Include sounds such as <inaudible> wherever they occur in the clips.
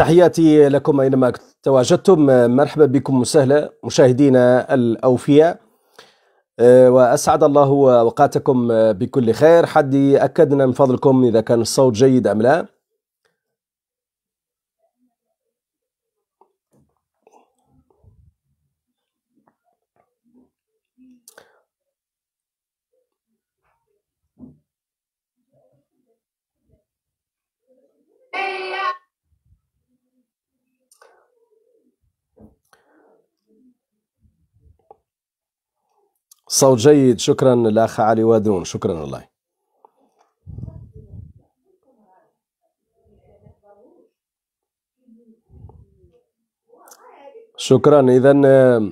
تحياتي لكم أينما تواجدتم مرحبا بكم وسهلا مشاهدينا الأوفياء أه، وأسعد الله أوقاتكم بكل خير حد أكدنا من فضلكم إذا كان الصوت جيد أم لا صوت جيد شكرا الأخ علي وادون شكرا والله شكرا إذا آه،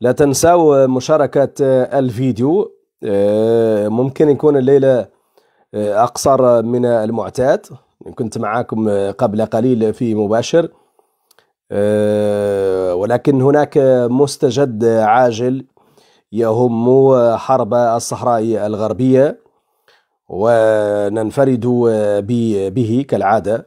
لا تنسوا مشاركة آه، الفيديو آه، ممكن يكون الليلة أقصر من المعتاد كنت معاكم قبل قليل في مباشر ولكن هناك مستجد عاجل يهم حرب الصحراء الغربية وننفرد به كالعادة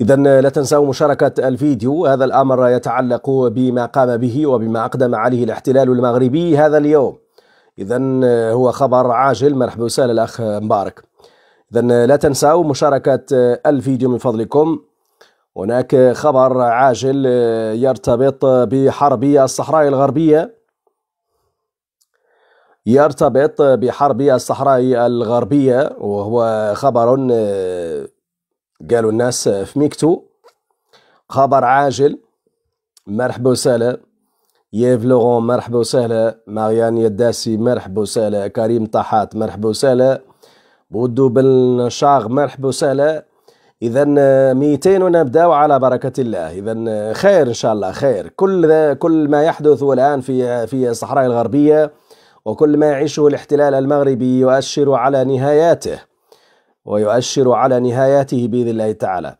إذا لا تنسوا مشاركة الفيديو هذا الأمر يتعلق بما قام به وبما أقدم عليه الاحتلال المغربي هذا اليوم إذا هو خبر عاجل مرحبا وسهلا الأخ مبارك إذا لا تنسوا مشاركة الفيديو من فضلكم هناك خبر عاجل آه، يرتبط بحرب الصحراء الغربية يرتبط بحرب الصحراء الغربية وهو خبر آه، قالوا الناس في ميكتو خبر عاجل مرحبا وسهلا ييف لوغون مرحبا وسهلا ماريان يداسي مرحبا وسهلا كريم طحات مرحبا وسهلا بودو بن شاغ مرحبا وسهلا اذا آه، 200 ونبداو على بركه الله اذا آه، خير ان شاء الله خير كل كل ما يحدث الان في آه، في الصحراء الغربيه وكل ما يعيشه الاحتلال المغربي يؤشر على نهاياته ويؤشر على نهاياته باذن الله تعالى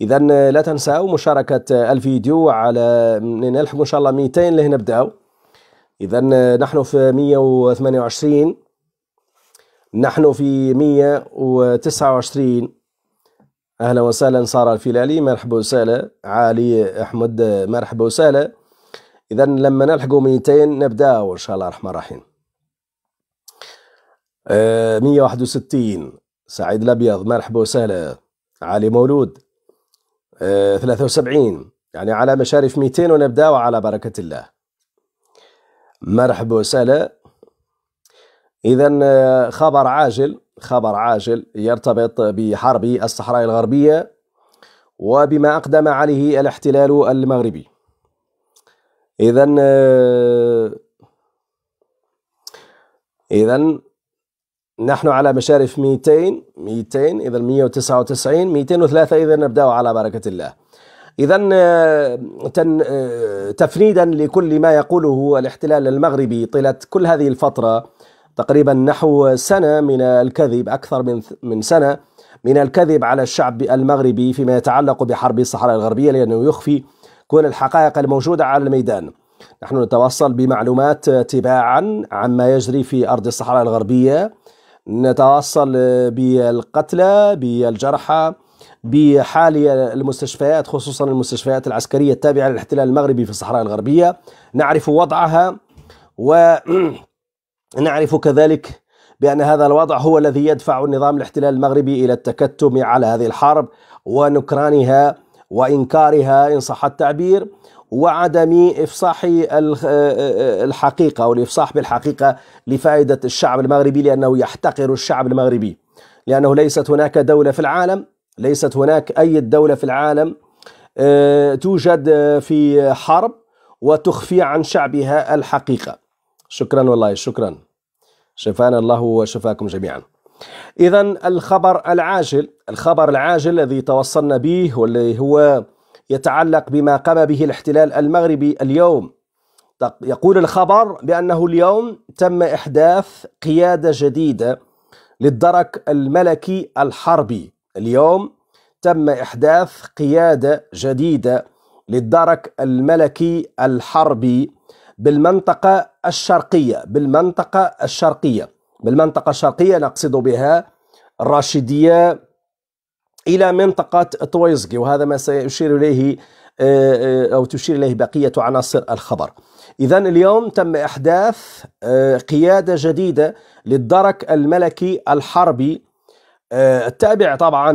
اذا لا تنسوا مشاركه الفيديو على نلحق ان شاء الله 200 اللي نبداو اذا نحن في 128 نحن في 129 اهلا وسهلا ساره الفلالي مرحبا وسهلا علي احمد مرحبا وسهلا اذا لما نلحقوا 200 نبداو ان شاء الله الرحمن الرحيم أه 161 سعيد الابيض مرحبا وسهلا علي مولود أه 73 يعني على مشارف 200 ونبداو على بركه الله مرحبا وسهلا اذا آه، خبر عاجل خبر عاجل يرتبط بحرب الصحراء الغربية وبما أقدم عليه الاحتلال المغربي إذا آه، إذا نحن على مشارف 200 200 إذا 199 203 إذا نبدأ على بركة الله إذا آه، آه، تفنيدا لكل ما يقوله الاحتلال المغربي طيلة كل هذه الفترة تقريبا نحو سنة من الكذب أكثر من من سنة من الكذب على الشعب المغربي فيما يتعلق بحرب الصحراء الغربية لأنه يخفي كل الحقائق الموجودة على الميدان نحن نتوصل بمعلومات تباعا عما يجري في أرض الصحراء الغربية نتوصل بالقتلى بالجرحى بحال المستشفيات خصوصا المستشفيات العسكرية التابعة للاحتلال المغربي في الصحراء الغربية نعرف وضعها و <clears throat> نعرف كذلك بأن هذا الوضع هو الذي يدفع النظام الاحتلال المغربي إلى التكتم على هذه الحرب ونكرانها وإنكارها إن صح التعبير وعدم إفصاح الحقيقة أو الإفصاح بالحقيقة لفائدة الشعب المغربي لأنه يحتقر الشعب المغربي لأنه ليست هناك دولة في العالم ليست هناك أي دولة في العالم آه، توجد في حرب وتخفي عن شعبها الحقيقة شكرا والله شكرا شفانا الله وشفاكم جميعا إذا الخبر العاجل الخبر العاجل الذي توصلنا به والذي هو يتعلق بما قام به الاحتلال المغربي اليوم يقول الخبر بأنه اليوم تم إحداث قيادة جديدة للدرك الملكي الحربي اليوم تم إحداث قيادة جديدة للدرك الملكي الحربي بالمنطقة الشرقية بالمنطقة الشرقية بالمنطقة الشرقية نقصد بها الراشدية إلى منطقة طويزقي وهذا ما سيشير إليه آه، آه، أو تشير إليه بقية عناصر الخبر إذا اليوم تم إحداث آه، قيادة جديدة للدرك الملكي الحربي التابع طبعا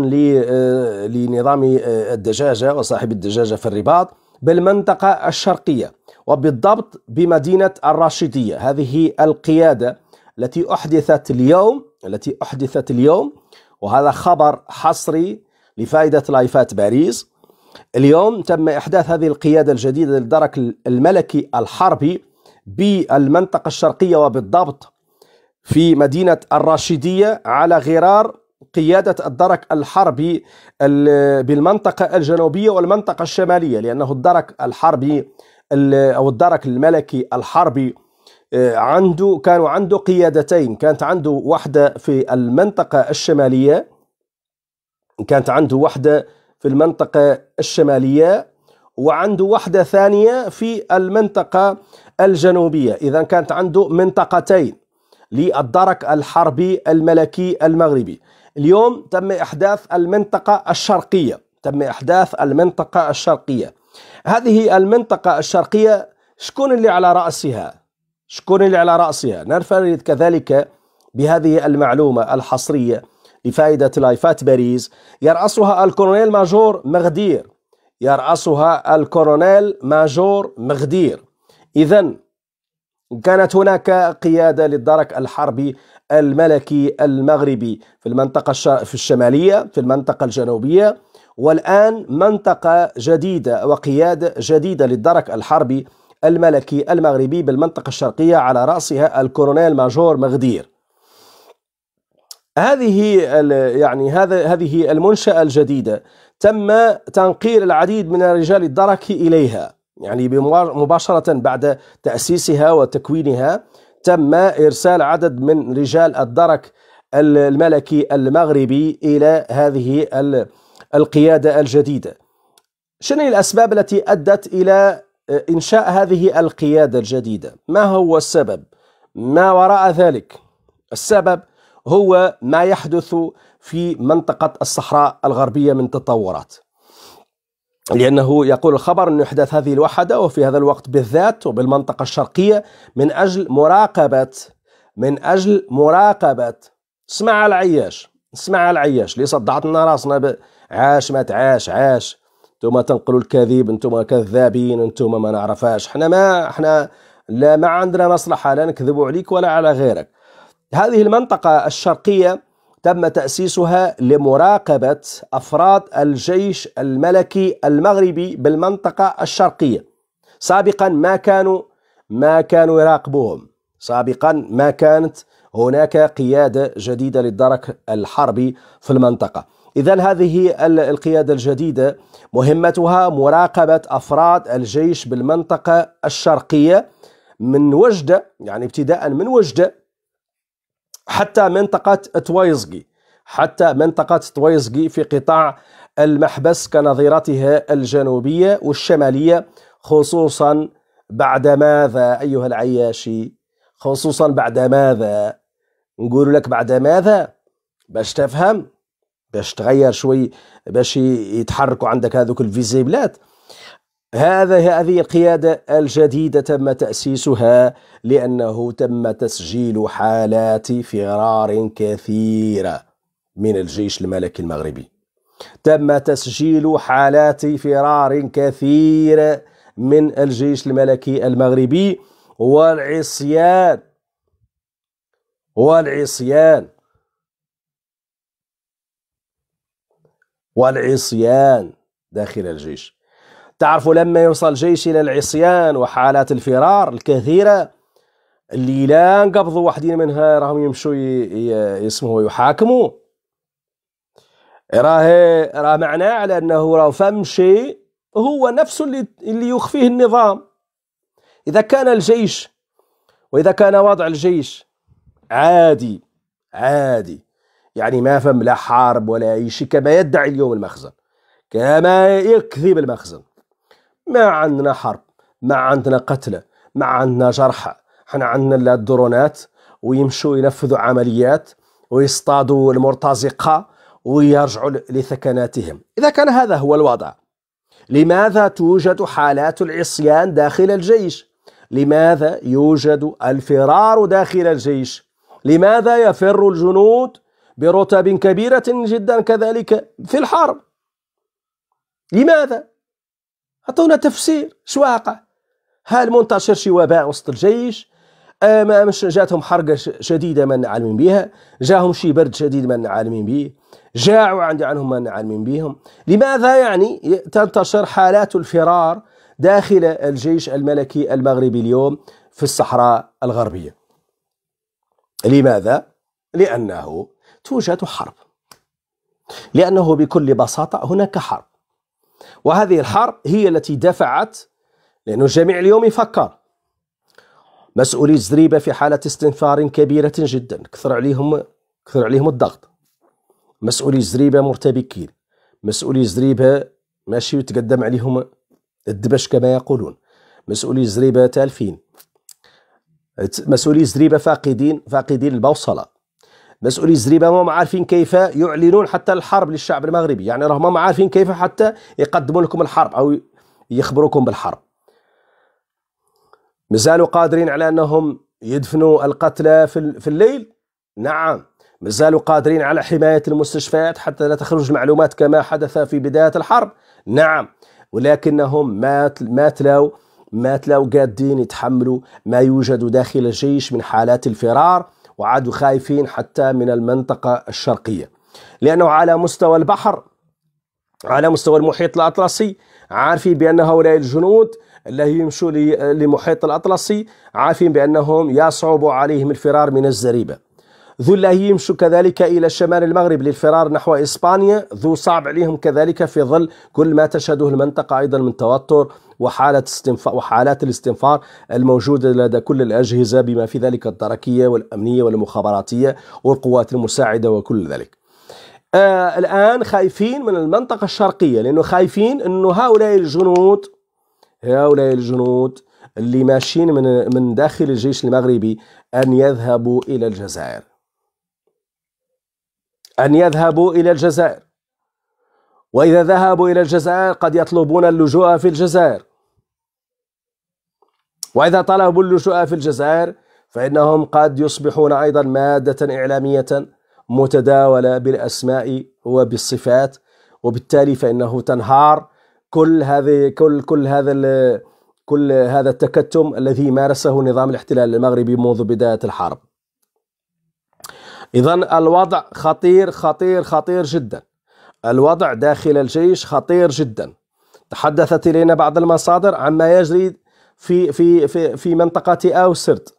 لنظام الدجاجة وصاحب الدجاجة في الرباط بالمنطقة الشرقية وبالضبط بمدينة الراشدية هذه القيادة التي أحدثت اليوم التي أحدثت اليوم وهذا خبر حصري لفائدة لايفات باريس اليوم تم إحداث هذه القيادة الجديدة للدرك الملكي الحربي بالمنطقة الشرقية وبالضبط في مدينة الراشدية على غرار قيادة الدرك الحربي بالمنطقة الجنوبية والمنطقة الشمالية لأنه الدرك الحربي او الدرك الملكي الحربي آه، عنده كانوا عنده قيادتين كانت عنده واحدة في المنطقة الشمالية كانت عنده واحدة في المنطقة الشمالية وعنده واحدة ثانية في المنطقة الجنوبية إذا كانت عنده منطقتين للدرك الحربي الملكي المغربي اليوم تم إحداث المنطقة الشرقية تم إحداث المنطقة الشرقية هذه المنطقة الشرقية شكون اللي على رأسها شكون اللي على رأسها نرفرد كذلك بهذه المعلومة الحصرية لفائدة لايفات باريس يرأسها الكولونيل ماجور مغدير يرأسها الكولونيل ماجور مغدير إذا كانت هناك قيادة للدرك الحربي الملكي المغربي في المنطقة في الشمالية في المنطقة الجنوبية والآن منطقة جديدة وقيادة جديدة للدرك الحربي الملكي المغربي بالمنطقة الشرقية على رأسها الكولونيل ماجور مغدير هذه يعني هذا هذه المنشأة الجديدة تم تنقيل العديد من رجال الدرك إليها يعني مباشرة بعد تأسيسها وتكوينها تم إرسال عدد من رجال الدرك الملكي المغربي إلى هذه المنطقة القيادة الجديدة شنو الأسباب التي أدت إلى آه، إنشاء هذه القيادة الجديدة ما هو السبب ما وراء ذلك السبب هو ما يحدث في منطقة الصحراء الغربية من تطورات لأنه يقول الخبر أن يحدث هذه الوحدة وفي هذا الوقت بالذات وبالمنطقة الشرقية من أجل مراقبة من أجل مراقبة اسمع العياش اسمع العياش ليس ضعطنا راسنا عاش ما تعاش عاش نتوما تنقلوا الكذب نتوما كذابين نتوما ما نعرفاش حنا ما حنا لا ما عندنا مصلحه لا نكذبوا عليك ولا على غيرك هذه المنطقه الشرقيه تم تاسيسها لمراقبه افراد الجيش الملكي المغربي بالمنطقه الشرقيه سابقا ما كانوا ما كانوا يراقبوهم سابقا ما كانت هناك قياده جديده للدرك الحربي في المنطقه إذا هذه القيادة الجديدة مهمتها مراقبة أفراد الجيش بالمنطقة الشرقية من وجدة يعني ابتداء من وجدة حتى منطقة تويزقي حتى منطقة تويزقي في قطاع المحبس كنظيرتها الجنوبية والشمالية خصوصا بعد ماذا أيها العياشي خصوصا بعد ماذا نقول لك بعد ماذا باش تفهم باش تغير شوي باش يتحركوا عندك هذوك الفيزيبلات هذا هذه القيادة الجديدة تم تأسيسها لأنه تم تسجيل حالات فرار كثيرة من الجيش الملكي المغربي تم تسجيل حالات فرار كثيرة من الجيش الملكي المغربي والعصيان والعصيان والعصيان داخل الجيش تعرف لما يوصل الجيش إلى العصيان وحالات الفرار الكثيرة اللي لا نقبضوا واحدين منها راهم يمشوا يسموه يحاكموا راه راه معناه على انه راه فم شيء هو نفسه اللي اللي يخفيه النظام اذا كان الجيش واذا كان وضع الجيش عادي عادي يعني ما فهم لا حرب ولا أي شيء كما يدعي اليوم المخزن كما يكذب المخزن ما عندنا حرب ما عندنا قتلى ما عندنا جرحى حنا عندنا الدرونات ويمشوا ينفذوا عمليات ويصطادوا المرتزقة ويرجعوا لثكناتهم إذا كان هذا هو الوضع لماذا توجد حالات العصيان داخل الجيش لماذا يوجد الفرار داخل الجيش لماذا يفر الجنود برتب كبيرة جدا كذلك في الحرب لماذا؟ أعطونا تفسير شو واقع؟ هل منتشر شي وباء وسط الجيش؟ ما مش جاتهم حرقة شديدة ما عالمين بها جاهم شي برد شديد ما عالمين به جاعوا عندي عنهم ما عالمين بهم لماذا يعني تنتشر حالات الفرار داخل الجيش الملكي المغربي اليوم في الصحراء الغربية لماذا؟ لأنه توجد حرب لأنه بكل بساطة هناك حرب وهذه الحرب هي التي دفعت لأنه الجميع اليوم يفكر مسؤولي زريبة في حالة استنفار كبيرة جدا كثر عليهم كثر عليهم الضغط مسؤولي زريبة مرتبكين مسؤولي زريبة ماشي يتقدم عليهم الدبش كما يقولون مسؤولي زريبة تالفين مسؤولي زريبة فاقدين فاقدين البوصلة مسؤولي الزريبه ما هم عارفين كيف يعلنون حتى الحرب للشعب المغربي يعني راهم ما عارفين كيف حتى يقدموا لكم الحرب او يخبروكم بالحرب مازالوا قادرين على انهم يدفنوا القتلى في الليل نعم مازالوا قادرين على حمايه المستشفيات حتى لا تخرج المعلومات كما حدث في بدايه الحرب نعم ولكنهم ما ما تلاوا ما تلاو قادين يتحملوا ما يوجد داخل الجيش من حالات الفرار وعادوا خايفين حتى من المنطقة الشرقية لأنه على مستوى البحر على مستوى المحيط الأطلسي عارفين بأن هؤلاء الجنود الذين يمشوا لمحيط الأطلسي عارفين بأنهم يصعب عليهم الفرار من الزريبة ذو الله يمشوا كذلك إلى شمال المغرب للفرار نحو إسبانيا ذو صعب عليهم كذلك في ظل كل ما تشهده المنطقة أيضا من توتر وحالة استنفار وحالات الاستنفار الموجودة لدى كل الأجهزة بما في ذلك الدركية والأمنية والمخابراتية والقوات المساعدة وكل ذلك آه الآن خايفين من المنطقة الشرقية لأنه خايفين أنه هؤلاء الجنود هؤلاء الجنود اللي ماشيين من من داخل الجيش المغربي أن يذهبوا إلى الجزائر أن يذهبوا إلى الجزائر وإذا ذهبوا إلى الجزائر قد يطلبون اللجوء في الجزائر وإذا طلبوا اللجوء في الجزائر فإنهم قد يصبحون أيضا مادة إعلامية متداولة بالأسماء وبالصفات وبالتالي فإنه تنهار كل هذه كل كل هذا كل هذا التكتم الذي مارسه نظام الاحتلال المغربي منذ بداية الحرب إذا الوضع خطير خطير خطير جدا الوضع داخل الجيش خطير جدا تحدثت إلينا بعض المصادر عما يجري في في في في منطقة أو سرت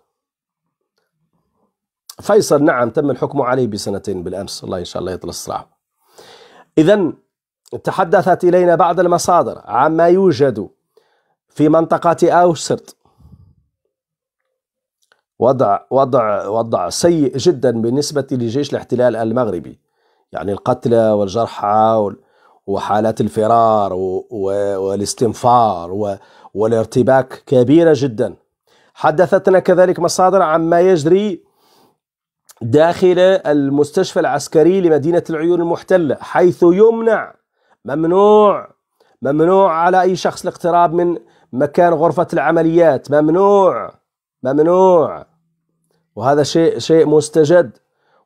فيصل نعم تم الحكم عليه بسنتين بالأمس الله إن شاء الله يطل الصلاة إذا تحدثت إلينا بعض المصادر عما يوجد في منطقة أو سرت وضع وضع وضع سيء جدا بالنسبة لجيش الاحتلال المغربي يعني القتلى والجرحى وحالات الفرار والاستنفار والارتباك كبيرة جدا حدثتنا كذلك مصادر عما يجري داخل المستشفى العسكري لمدينة العيون المحتلة حيث يمنع ممنوع ممنوع على أي شخص الاقتراب من مكان غرفة العمليات ممنوع ممنوع وهذا شيء شيء مستجد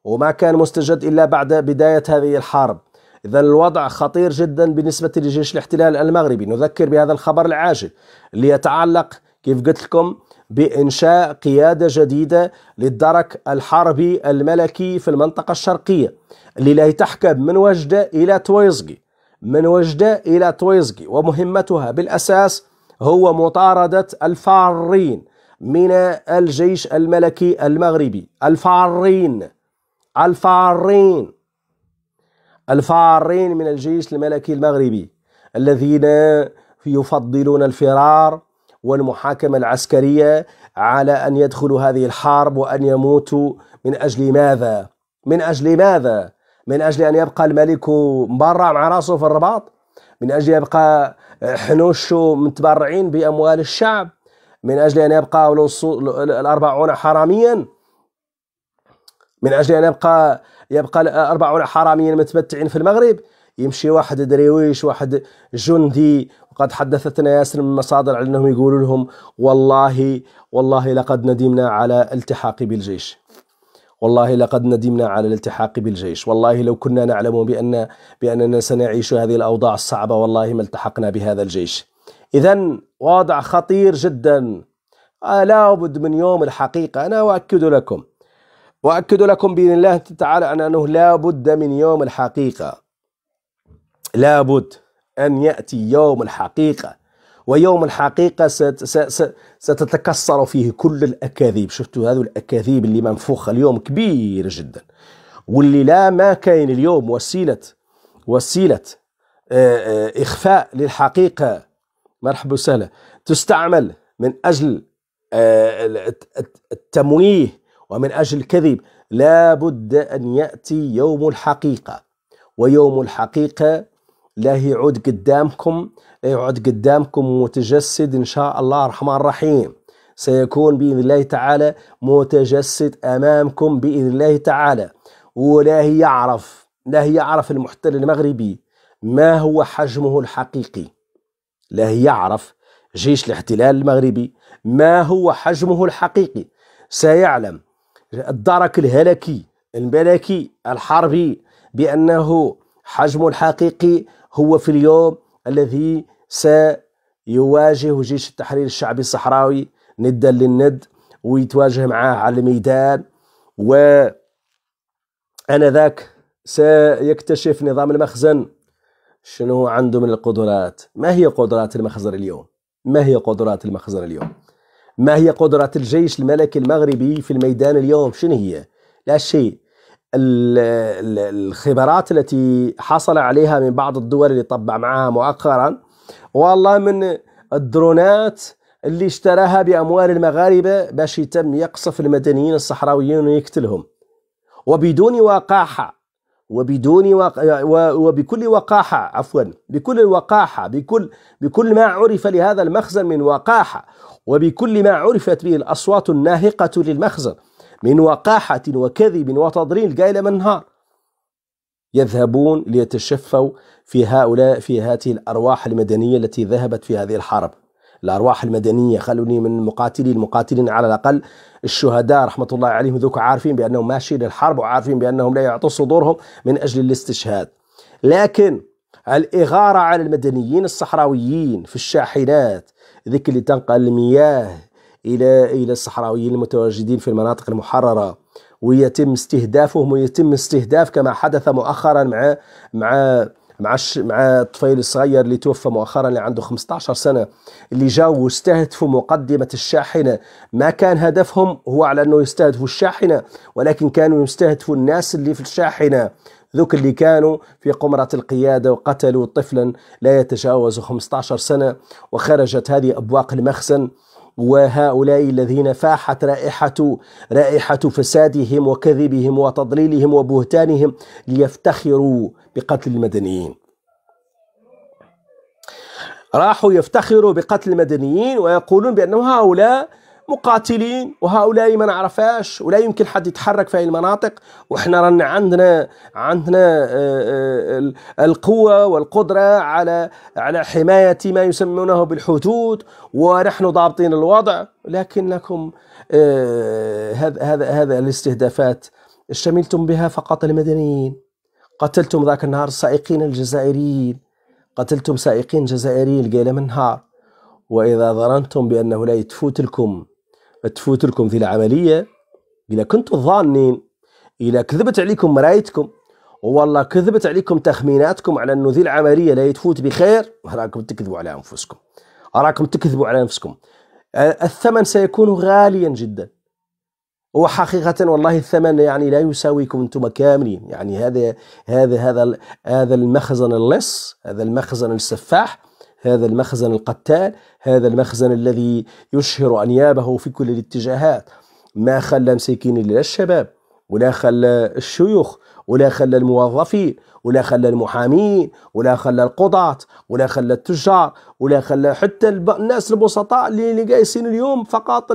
وما كان مستجد إلا بعد بداية هذه الحرب إذا الوضع خطير جدا بالنسبة لجيش الاحتلال المغربي نذكر بهذا الخبر العاجل اللي يتعلق كيف قلت لكم بإنشاء قيادة جديدة للدرك الحربي الملكي في المنطقة الشرقية اللي تحكم من وجدة إلى تويزقي من وجدة إلى تويزقي ومهمتها بالأساس هو مطاردة الفارين من الجيش الملكي المغربي الفارين الفارين الفارين من الجيش الملكي المغربي الذين يفضلون الفرار والمحاكمة العسكرية على أن يدخلوا هذه الحرب وأن يموتوا من أجل ماذا؟ من أجل ماذا؟ من أجل أن يبقى الملك مبرع مع راسه في الرباط؟ من أجل يبقى حنوشه متبرعين بأموال الشعب؟ من أجل أن يبقى الأربعون حراميا؟ من أجل أن يبقى يبقى أربعون حراميين متمتعين في المغرب يمشي واحد درويش واحد جندي وقد حدثتنا ياسر من مصادر على أنهم يقولوا لهم والله والله لقد ندمنا على التحاق بالجيش والله لقد ندمنا على الالتحاق بالجيش والله لو كنا نعلم بأن بأننا سنعيش هذه الأوضاع الصعبة والله ما التحقنا بهذا الجيش إذا وضع خطير جدا آه، لا بد من يوم الحقيقة أنا أؤكد لكم وأكد لكم بإذن الله تعالى أن أنه لا بد من يوم الحقيقة لا بد أن يأتي يوم الحقيقة ويوم الحقيقة ستتكسر فيه كل الأكاذيب شفتوا هذو الأكاذيب اللي منفوخة اليوم كبيرة جدا واللي لا ما كاين اليوم وسيلة وسيلة إخفاء للحقيقة مرحبا وسهلا تستعمل من أجل التمويه ومن أجل الكذب لا بد أن يأتي يوم الحقيقة ويوم الحقيقة لا يعود قدامكم لا يعود قدامكم متجسد إن شاء الله الرحمن الرحيم سيكون بإذن الله تعالى متجسد أمامكم بإذن الله تعالى ولا يعرف لا يعرف المحتل المغربي ما هو حجمه الحقيقي لا يعرف جيش الاحتلال المغربي ما هو حجمه الحقيقي سيعلم الدرك الهلكي الملكي الحربي بأنه حجمه الحقيقي هو في اليوم الذي سيواجه جيش التحرير الشعبي الصحراوي ندا للند ويتواجه معاه على الميدان و آنذاك سيكتشف نظام المخزن شنو عنده من القدرات ما هي قدرات المخزن اليوم ما هي قدرات المخزن اليوم ما هي قدرة الجيش الملكي المغربي في الميدان اليوم شنو هي لا شيء الخبرات التي حصل عليها من بعض الدول اللي طبع معها مؤخرا والله من الدرونات اللي اشتراها بأموال المغاربة باش يتم يقصف المدنيين الصحراويين ويقتلهم وبدون وقاحة وبدون وق... وبكل وقاحة عفوا بكل الوقاحة بكل بكل ما عرف لهذا المخزن من وقاحة وبكل ما عرفت به الأصوات الناهقة للمخزن من وقاحة وكذب وتضليل قايلة من نهار يذهبون ليتشفوا في هؤلاء في هذه الأرواح المدنية التي ذهبت في هذه الحرب الأرواح المدنية خلوني من المقاتلين المقاتلين على الأقل الشهداء رحمة الله عليهم ذوك عارفين بأنهم ماشيين للحرب وعارفين بأنهم لا يعطوا صدورهم من أجل الاستشهاد لكن الإغارة على المدنيين الصحراويين في الشاحنات ذيك اللي تنقل المياه إلى إلى الصحراويين المتواجدين في المناطق المحررة ويتم استهدافهم ويتم استهداف كما حدث مؤخرا مع مع مع مع الطفيل الصغير اللي توفى مؤخرا اللي عنده 15 سنه اللي جاوا واستهدفوا مقدمه الشاحنه ما كان هدفهم هو على انه يستهدفوا الشاحنه ولكن كانوا يستهدفوا الناس اللي في الشاحنه ذوك اللي كانوا في قمرة القيادة وقتلوا طفلا لا يتجاوز 15 سنة وخرجت هذه أبواق المخزن وهؤلاء الذين فاحت رائحة رائحة فسادهم وكذبهم وتضليلهم وبهتانهم ليفتخروا بقتل المدنيين. راحوا يفتخروا بقتل المدنيين ويقولون بأن هؤلاء مقاتلين وهؤلاء ما نعرفاش ولا يمكن حد يتحرك في هذه المناطق وإحنا رانا عندنا عندنا آه، آه، القوة والقدرة على على حماية ما يسمونه بالحدود ونحن ضابطين الوضع لكنكم هذا آه، هذا هذا الاستهدافات شملتم بها فقط المدنيين قتلتم ذاك النهار السائقين الجزائريين قتلتم سائقين جزائريين قيل من نهار وإذا ظننتم بأنه لا لكم تفوت لكم في العملية إذا كنتم ظانين إذا كذبت عليكم مرايتكم والله كذبت عليكم تخميناتكم على أنه ذي العملية لا يتفوت بخير راكم تكذبوا على أنفسكم راكم تكذبوا على أنفسكم الثمن سيكون غاليا جدا وحقيقة والله الثمن يعني لا يساويكم انتم كاملين يعني هذا هذا هذا هذا المخزن اللص هذا المخزن السفاح هذا المخزن القتال هذا المخزن الذي يشهر أنيابه في كل الاتجاهات ما خلى مساكين للشباب الشباب ولا خلى الشيوخ ولا خلى الموظفين ولا خلى المحامين ولا خلى القضاة ولا خلى التجار ولا خلى حتى الناس البسطاء اللي, اللي قايسين اليوم فقط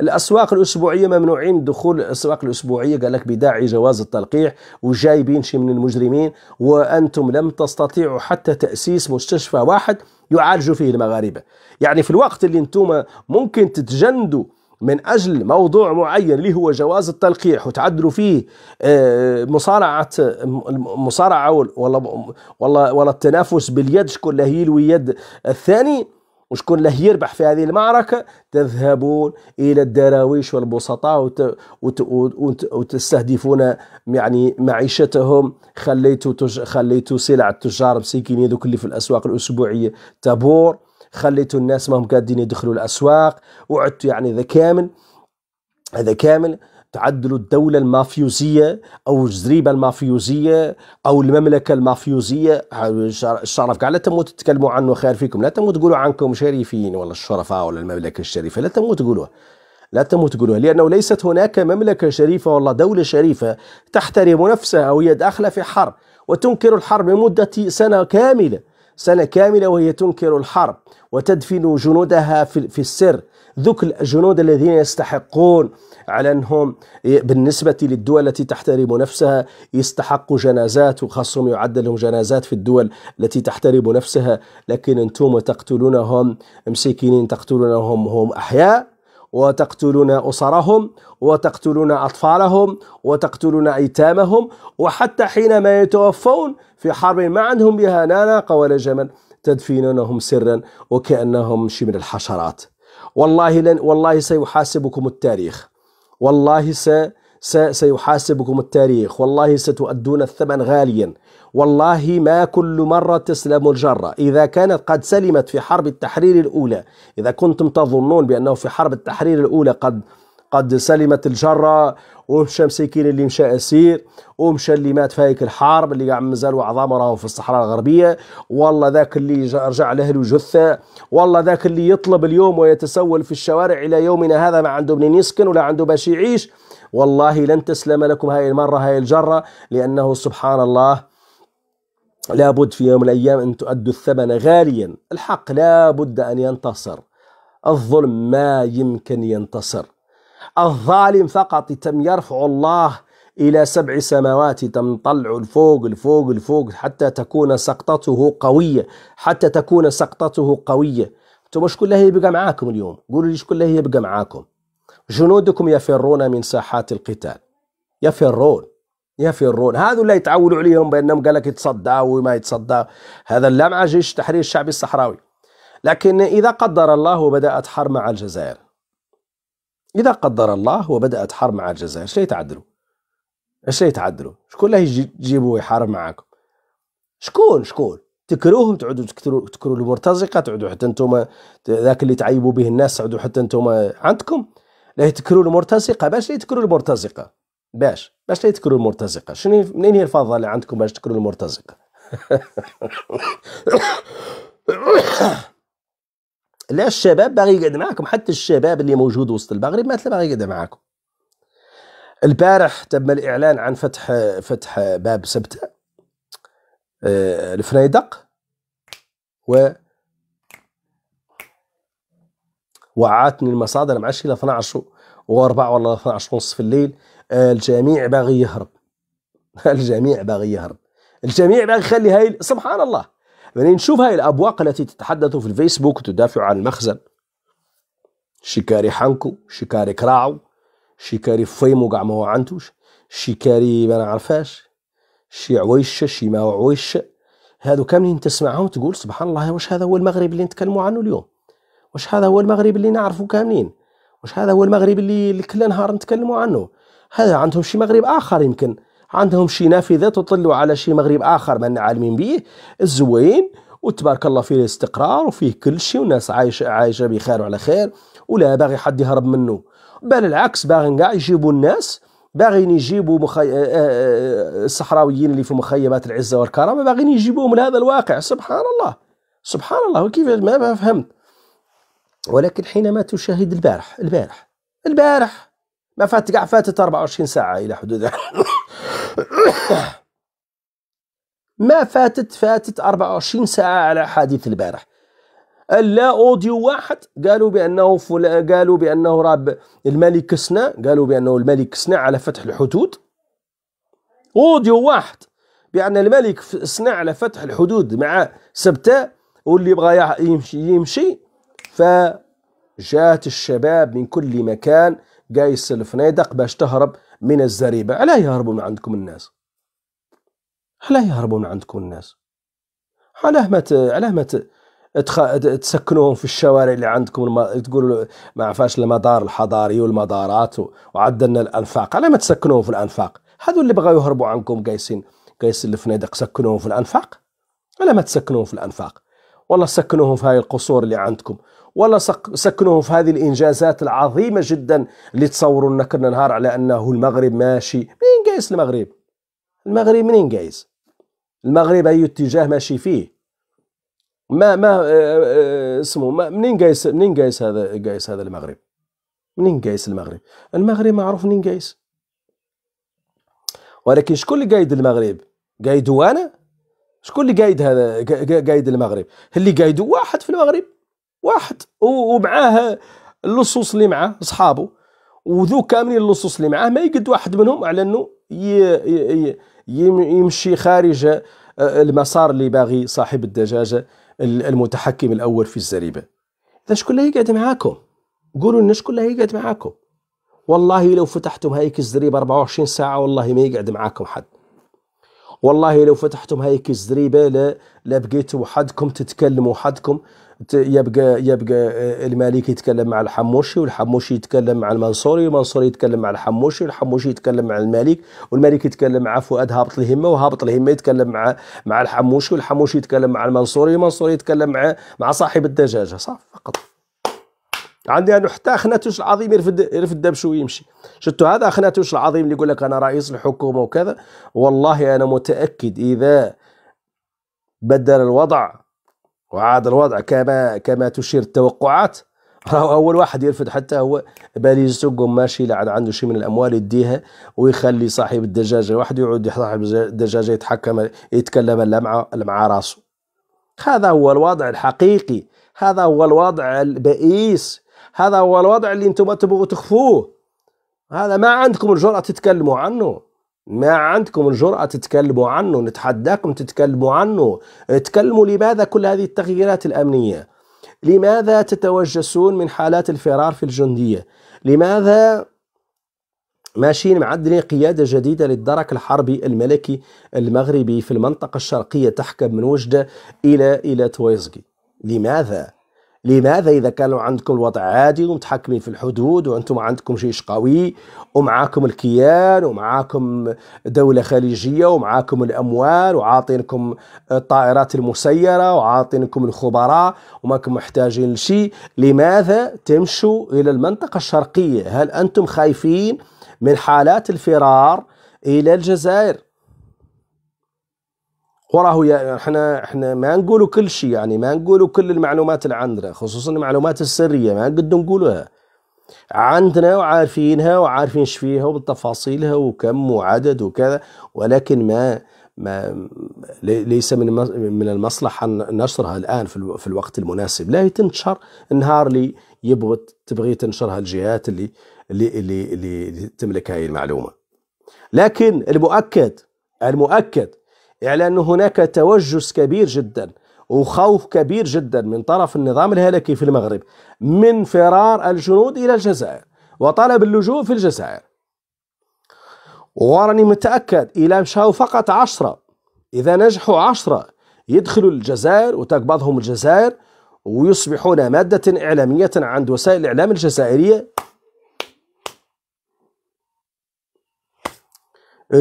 الاسواق الاسبوعيه ممنوعين دخول الاسواق الاسبوعيه قال لك بداعي جواز التلقيح وجايبين شي من المجرمين وانتم لم تستطيعوا حتى تاسيس مستشفى واحد يعالجوا فيه المغاربه يعني في الوقت اللي انتم ممكن تتجندوا من أجل موضوع معين اللي هو جواز التلقيح وتعدلوا فيه آه، مصارعة مصارعة ولا ولا ولا التنافس باليد شكون له يلوي يد الثاني وشكون له يربح في هذه المعركة تذهبون إلى الدراويش والبسطاء وتستهدفون يعني معيشتهم خليتوا تج... خليتوا سلع التجار مسكين ذوك اللي في الأسواق الأسبوعية تبور خليتوا الناس ما هم قادين يدخلوا الاسواق وعدتوا يعني ذا كامل هذا كامل تعدلوا الدولة المافيوزية أو الزريبة المافيوزية أو المملكة المافيوزية الشرف قال لا تموا تتكلموا عنه خير فيكم لا تموا تقولوا عنكم شريفين ولا الشرفاء ولا المملكة الشريفة لا تموا تقولوها لا تموا تقولوها لأنه ليست هناك مملكة شريفة ولا دولة شريفة تحترم نفسها وهي داخلة في حرب وتنكر الحرب لمدة سنة كاملة سنة كاملة وهي تنكر الحرب وتدفن جنودها في السر ذوك الجنود الذين يستحقون على أنهم بالنسبة للدول التي تحترم نفسها يستحقوا جنازات وخاصهم يعد لهم جنازات في الدول التي تحترم نفسها لكن أنتم تقتلونهم مسكينين تقتلونهم هم أحياء وتقتلون أسرهم وتقتلون أطفالهم وتقتلون أيتامهم وحتى حينما يتوفون في حرب ما عندهم بها ناقة ولا جمل تدفنونهم سرا وكأنهم شي من الحشرات والله لن والله سيحاسبكم التاريخ والله سيحاسبكم سيحاسبكم التاريخ والله ستؤدون الثمن غاليا والله ما كل مرة تسلم الجرة إذا كانت قد سلمت في حرب التحرير الأولى إذا كنتم تظنون بأنه في حرب التحرير الأولى قد قد سلمت الجرة ومشى مسيكين اللي مشى اسير ومشى اللي مات في هيك الحرب اللي قاعد مازالوا عظام راهم في الصحراء الغربيه والله ذاك اللي رجع لاهله جثه والله ذاك اللي يطلب اليوم ويتسول في الشوارع الى يومنا هذا ما عنده منين يسكن ولا عنده باش يعيش والله لن تسلم لكم هاي المره هاي الجره لانه سبحان الله لابد في يوم من الأيام أن تؤدوا الثمن غاليا الحق لابد أن ينتصر الظلم ما يمكن ينتصر الظالم فقط تم يرفع الله إلى سبع سماوات تم طلع الفوق الفوق الفوق حتى تكون سقطته قوية حتى تكون سقطته قوية انتم وش كلها يبقى معاكم اليوم قولوا لي ايش كلها يبقى معاكم جنودكم يفرون من ساحات القتال يفرون يفرون هذا اللي يتعولوا عليهم بانهم قال لك يتصدى وما يتصدى هذا لا مع جيش تحرير الشعبي الصحراوي لكن اذا قدر الله بدات حرب مع الجزائر اذا قدر الله وبدات حرب مع الجزائر ايش يتعدلوا؟ ايش يتعدلوا؟ شكون اللي يجيبوا يحارب معاكم؟ شكون شكون؟ تكروهم تعودوا تكروا تكروا المرتزقه تعودوا حتى انتم ذاك اللي تعيبوا به الناس تعودوا حتى انتم عندكم لا تكروا المرتزقه باش لا تكروا المرتزقه باش باش لا تكروا المرتزقه شنو منين هي الفضه اللي عندكم باش تكروا المرتزقه <laughs> لا الشباب باغي يقعد معاكم حتى الشباب اللي موجود وسط المغرب مثلا باغي يقعد معاكم البارح تم الاعلان عن فتح فتح باب سبته آه، الفنيدق و وعاتني المصادر مع الى 12 و4 ولا 12 ونص في الليل آه، الجميع باغي يهرب <laughs> الجميع باغي يهرب الجميع باغي يخلي هاي سبحان الله يعني نشوف هاي الأبواق التي تتحدث في الفيسبوك وتدافع عن المخزن شكاري حنكو شكاري كراعو شكاري فيمو قاع ما عنتوش شكاري ما نعرفاش شي عويشة شي ما عويش هادو كاملين تسمعهم تقول سبحان الله واش هذا هو المغرب اللي نتكلموا عنه اليوم واش هذا هو المغرب اللي نعرفه كاملين واش هذا هو المغرب اللي كل نهار نتكلموا عنه هذا عندهم شي مغرب اخر يمكن عندهم شي نافذة تطلوا على شي مغرب آخر ما عالمين به الزوين وتبارك الله فيه الاستقرار وفيه كل شيء والناس عايشة عايشة بخير وعلى خير ولا باغي حد يهرب منه بل العكس باغي كاع يجيبوا الناس باغيين يجيبوا مخي... آه، آه، آه، الصحراويين اللي في مخيمات العزة والكرامة باغيين يجيبوهم لهذا الواقع سبحان الله سبحان الله وكيف ما فهمت ولكن حينما تشاهد البارح البارح البارح ما فات كاع فاتت 24 ساعة إلى حدود <coughs> ما فاتت فاتت 24 ساعة على حادث البارح لا اوديو واحد قالوا بانه فلان قالوا بانه راه الملك سنا قالوا بانه الملك سنا على فتح الحدود اوديو واحد بان الملك سنا على فتح الحدود مع سبتة واللي بغى يمشي يمشي فجات الشباب من كل مكان قايس الفنادق باش تهرب من الزريبة ألا يهربوا من عندكم الناس ألا يهربوا من عندكم الناس علاه ما علاه ما تسكنوهم في الشوارع اللي عندكم الم... تقولوا ما عفاش المدار الحضاري والمدارات و... وعدلنا الانفاق علاه ما تسكنوهم في الانفاق هذو اللي بغاو يهربوا عنكم قايسين قايسين الفنادق سكنوهم في الانفاق علاه ما تسكنوهم في الانفاق والله سكنوهم في هاي القصور اللي عندكم ولا سكنوهم في هذه الانجازات العظيمه جدا اللي تصوروا لنا كل نهار على انه المغرب ماشي منين قايس المغرب المغرب منين قايس المغرب اي اتجاه ماشي فيه ما ما آه، آه، اسمه ما منين قايس منين قايس هذا قايس هذا المغرب منين قايس المغرب المغرب معروف منين قايس ولكن شكون اللي قايد المغرب قايدو انا شكون اللي قايد هذا قايد المغرب اللي قايده واحد في المغرب واحد ومعاه اللصوص اللي معاه اصحابه وذو كاملين اللصوص اللي معاه ما يقد واحد منهم على انه يمشي خارج آه، المسار اللي باغي صاحب الدجاجه المتحكم الاول في الزريبه اذا شكون اللي يقعد معاكم قولوا لنا شكون اللي يقعد معاكم والله لو فتحتم هيك الزريبه 24 ساعه والله ما يقعد معاكم حد والله لو فتحتم هيك الزريبه لا لبقيتوا وحدكم تتكلموا وحدكم يبقى يبقى آه، الملك يتكلم مع الحموشي والحموشي يتكلم مع المنصوري والمنصوري يتكلم مع الحموشي والحموشي يتكلم مع الملك والمالك يتكلم مع فؤاد هابط الهمه وهابط الهمه يتكلم مع مع الحموشي والحموشي يتكلم مع المنصوري والمنصوري يتكلم مع مع صاحب الدجاجه صح فقط عندي أنا حتى خناتوش العظيم يرفد يرفد دبشه ويمشي شفتوا هذا خناتوش العظيم اللي يقول لك أنا رئيس الحكومة وكذا والله أنا متأكد إذا بدل الوضع وعاد الوضع كما كما تشير التوقعات راهو اول واحد يرفض حتى هو باليز سوقهم ماشي لعن عنده شيء من الاموال يديها ويخلي صاحب الدجاجه واحد يعود صاحب الدجاجه يتحكم يتكلم الا مع مع راسه هذا هو الوضع الحقيقي هذا هو الوضع البئيس هذا هو الوضع اللي انتم تبغوا تخفوه هذا ما عندكم الجرأة تتكلموا عنه ما عندكم الجرأة تتكلموا عنه نتحداكم تتكلموا عنه تكلموا لماذا كل هذه التغييرات الأمنية لماذا تتوجسون من حالات الفرار في الجندية لماذا ماشيين معدلين قيادة جديدة للدرك الحربي الملكي المغربي في المنطقة الشرقية تحكم من وجدة إلى إلى تويزقي لماذا؟ لماذا إذا كانوا عندكم الوضع عادي ومتحكمين في الحدود وأنتم ما عندكم جيش قوي ومعاكم الكيان ومعاكم دولة خليجية ومعاكم الأموال وعاطينكم الطائرات المسيرة وعاطينكم الخبراء وماكم محتاجين لشيء لماذا تمشوا إلى المنطقة الشرقية هل أنتم خايفين من حالات الفرار إلى الجزائر وراه احنا احنا ما نقولوا كل شيء يعني ما نقولوا كل المعلومات اللي عندنا خصوصا المعلومات السريه ما قد نقولها عندنا وعارفينها وعارفين ايش فيها وبتفاصيلها وكم وعدد وكذا ولكن ما ما ليس من من المصلحه نشرها الان في الوقت المناسب لا تنشر النهار اللي يبغى تبغي تنشرها الجهات اللي اللي اللي, اللي تملك هذه المعلومه لكن المؤكد المؤكد يعني أن هناك توجس كبير جدا وخوف كبير جدا من طرف النظام الهلكي في المغرب من فرار الجنود إلى الجزائر وطلب اللجوء في الجزائر وراني متأكد إلى مشاو فقط عشرة إذا نجحوا عشرة يدخلوا الجزائر وتقبضهم الجزائر ويصبحون مادة إعلامية عند وسائل الإعلام الجزائرية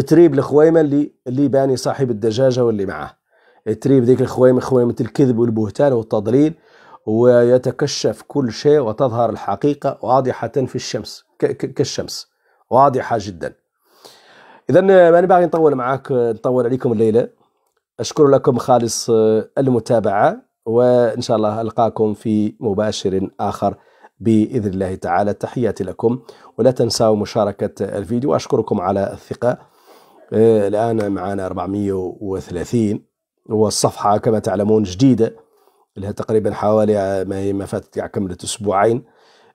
تريب الخويمه اللي اللي باني صاحب الدجاجه واللي معاه تريب ذيك الخويمه خويمه الكذب والبهتان والتضليل ويتكشف كل شيء وتظهر الحقيقه واضحه في الشمس كالشمس واضحه جدا اذا ماني باغي نطول معاك نطول عليكم الليله اشكر لكم خالص آه، المتابعه وان شاء الله القاكم في مباشر اخر باذن الله تعالى تحياتي لكم ولا تنسوا مشاركه الفيديو اشكركم على الثقه إيه، الآن معنا 430 والصفحة كما تعلمون جديدة لها تقريبا حوالي ما هي ما فاتت يعني كملت أسبوعين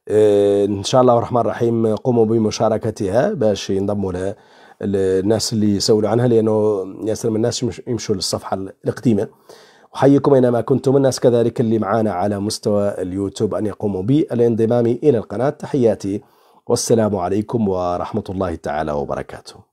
إيه، إن شاء الله الرحمن الرحيم قوموا بمشاركتها باش ينضموا لها الناس اللي يسولوا عنها لأنه ياسر من الناس يمشوا للصفحة القديمة أحييكم أينما كنتم الناس كذلك اللي معانا على مستوى اليوتيوب أن يقوموا بالانضمام إلى القناة تحياتي والسلام عليكم ورحمة الله تعالى وبركاته